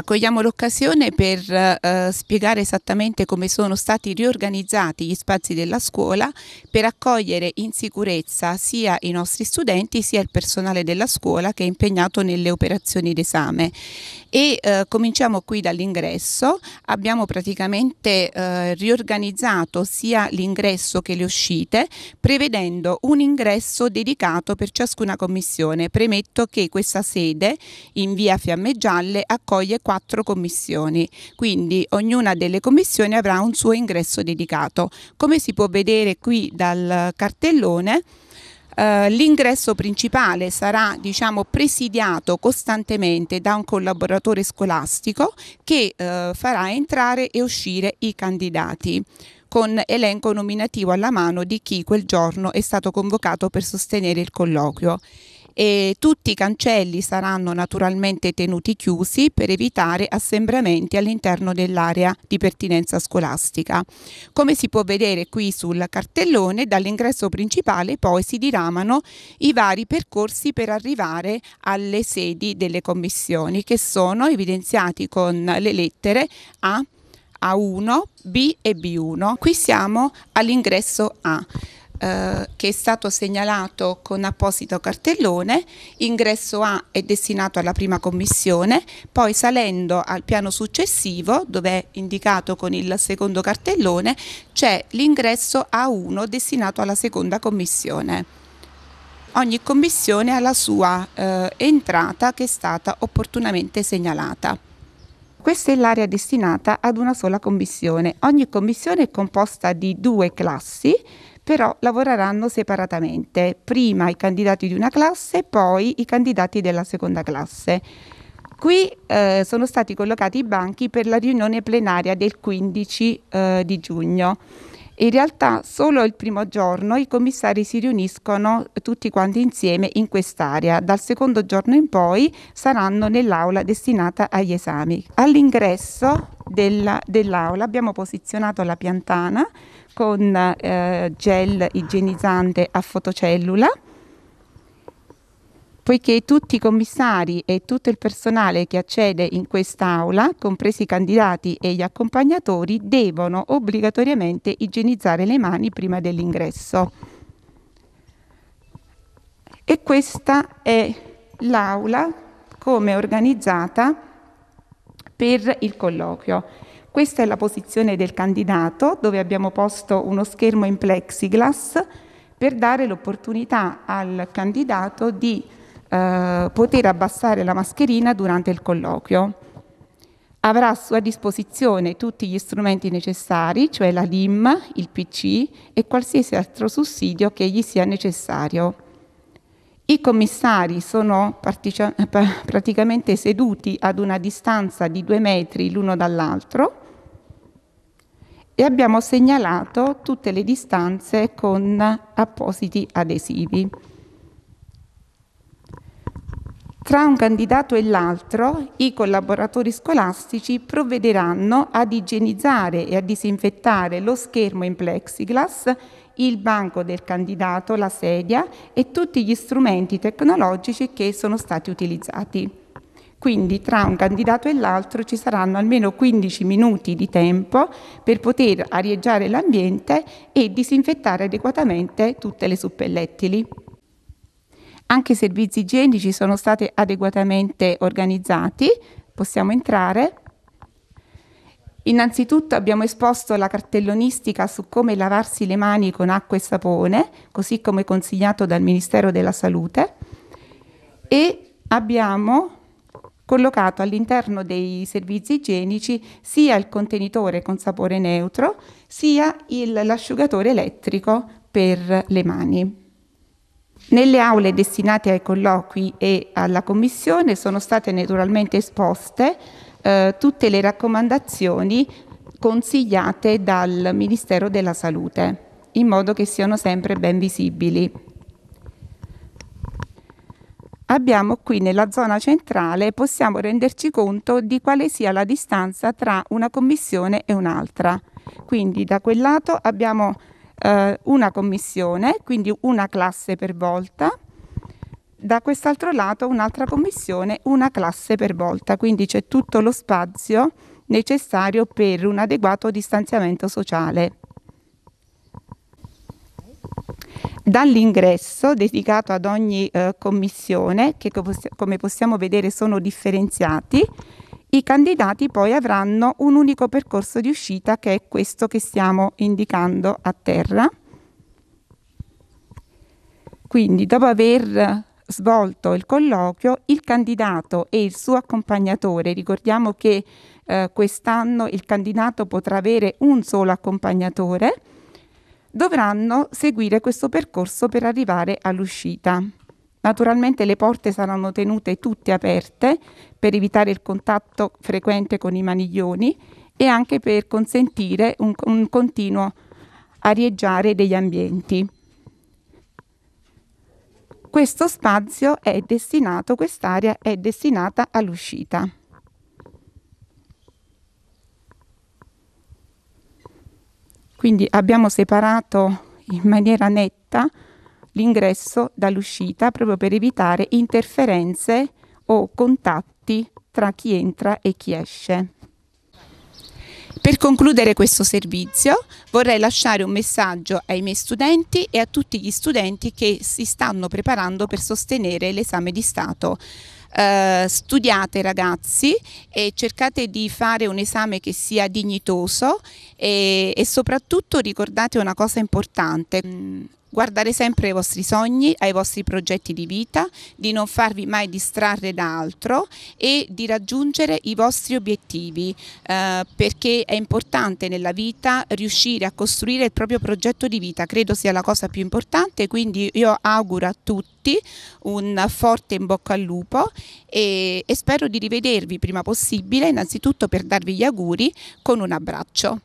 Accogliamo l'occasione per eh, spiegare esattamente come sono stati riorganizzati gli spazi della scuola per accogliere in sicurezza sia i nostri studenti sia il personale della scuola che è impegnato nelle operazioni d'esame e eh, cominciamo qui dall'ingresso, abbiamo praticamente eh, riorganizzato sia l'ingresso che le uscite prevedendo un ingresso dedicato per ciascuna commissione, premetto che questa sede in via Fiamme Gialle accoglie quattro commissioni, quindi ognuna delle commissioni avrà un suo ingresso dedicato. Come si può vedere qui dal cartellone, eh, l'ingresso principale sarà diciamo, presidiato costantemente da un collaboratore scolastico che eh, farà entrare e uscire i candidati con elenco nominativo alla mano di chi quel giorno è stato convocato per sostenere il colloquio e tutti i cancelli saranno naturalmente tenuti chiusi per evitare assembramenti all'interno dell'area di pertinenza scolastica. Come si può vedere qui sul cartellone, dall'ingresso principale poi si diramano i vari percorsi per arrivare alle sedi delle commissioni che sono evidenziati con le lettere A, A1, B e B1. Qui siamo all'ingresso A. Eh, che è stato segnalato con apposito cartellone, ingresso A è destinato alla prima commissione, poi salendo al piano successivo, dove è indicato con il secondo cartellone, c'è l'ingresso A1 destinato alla seconda commissione. Ogni commissione ha la sua eh, entrata che è stata opportunamente segnalata. Questa è l'area destinata ad una sola commissione. Ogni commissione è composta di due classi, però lavoreranno separatamente, prima i candidati di una classe e poi i candidati della seconda classe. Qui eh, sono stati collocati i banchi per la riunione plenaria del 15 eh, di giugno. In realtà solo il primo giorno i commissari si riuniscono eh, tutti quanti insieme in quest'area. Dal secondo giorno in poi saranno nell'aula destinata agli esami. All'ingresso della, dell'aula abbiamo posizionato la piantana con eh, gel igienizzante a fotocellula poiché tutti i commissari e tutto il personale che accede in quest'aula, compresi i candidati e gli accompagnatori, devono obbligatoriamente igienizzare le mani prima dell'ingresso. E questa è l'aula come organizzata per il colloquio. Questa è la posizione del candidato dove abbiamo posto uno schermo in plexiglass per dare l'opportunità al candidato di eh, poter abbassare la mascherina durante il colloquio. Avrà a sua disposizione tutti gli strumenti necessari, cioè la LIM, il PC e qualsiasi altro sussidio che gli sia necessario. I commissari sono praticamente seduti ad una distanza di due metri l'uno dall'altro e abbiamo segnalato tutte le distanze con appositi adesivi. Tra un candidato e l'altro i collaboratori scolastici provvederanno ad igienizzare e a disinfettare lo schermo in plexiglass, il banco del candidato, la sedia e tutti gli strumenti tecnologici che sono stati utilizzati. Quindi tra un candidato e l'altro ci saranno almeno 15 minuti di tempo per poter arieggiare l'ambiente e disinfettare adeguatamente tutte le suppellettili. Anche i servizi igienici sono stati adeguatamente organizzati. Possiamo entrare. Innanzitutto abbiamo esposto la cartellonistica su come lavarsi le mani con acqua e sapone, così come consigliato dal Ministero della Salute, e abbiamo collocato all'interno dei servizi igienici sia il contenitore con sapore neutro sia il, l'asciugatore elettrico per le mani. Nelle aule destinate ai colloqui e alla commissione sono state naturalmente esposte eh, tutte le raccomandazioni consigliate dal Ministero della Salute, in modo che siano sempre ben visibili abbiamo qui nella zona centrale possiamo renderci conto di quale sia la distanza tra una commissione e un'altra. Quindi da quel lato abbiamo eh, una commissione, quindi una classe per volta, da quest'altro lato un'altra commissione, una classe per volta, quindi c'è tutto lo spazio necessario per un adeguato distanziamento sociale. dall'ingresso dedicato ad ogni eh, commissione, che come possiamo vedere sono differenziati, i candidati poi avranno un unico percorso di uscita che è questo che stiamo indicando a terra. Quindi dopo aver svolto il colloquio, il candidato e il suo accompagnatore, ricordiamo che eh, quest'anno il candidato potrà avere un solo accompagnatore, dovranno seguire questo percorso per arrivare all'uscita. Naturalmente le porte saranno tenute tutte aperte per evitare il contatto frequente con i maniglioni e anche per consentire un, un continuo arieggiare degli ambienti. Questo spazio è destinato, quest'area è destinata all'uscita. Quindi abbiamo separato in maniera netta l'ingresso dall'uscita proprio per evitare interferenze o contatti tra chi entra e chi esce. Per concludere questo servizio vorrei lasciare un messaggio ai miei studenti e a tutti gli studenti che si stanno preparando per sostenere l'esame di Stato. Uh, studiate ragazzi e cercate di fare un esame che sia dignitoso e, e soprattutto ricordate una cosa importante, guardare sempre ai vostri sogni, ai vostri progetti di vita, di non farvi mai distrarre da altro e di raggiungere i vostri obiettivi, eh, perché è importante nella vita riuscire a costruire il proprio progetto di vita, credo sia la cosa più importante, quindi io auguro a tutti un forte in bocca al lupo e, e spero di rivedervi prima possibile, innanzitutto per darvi gli auguri con un abbraccio.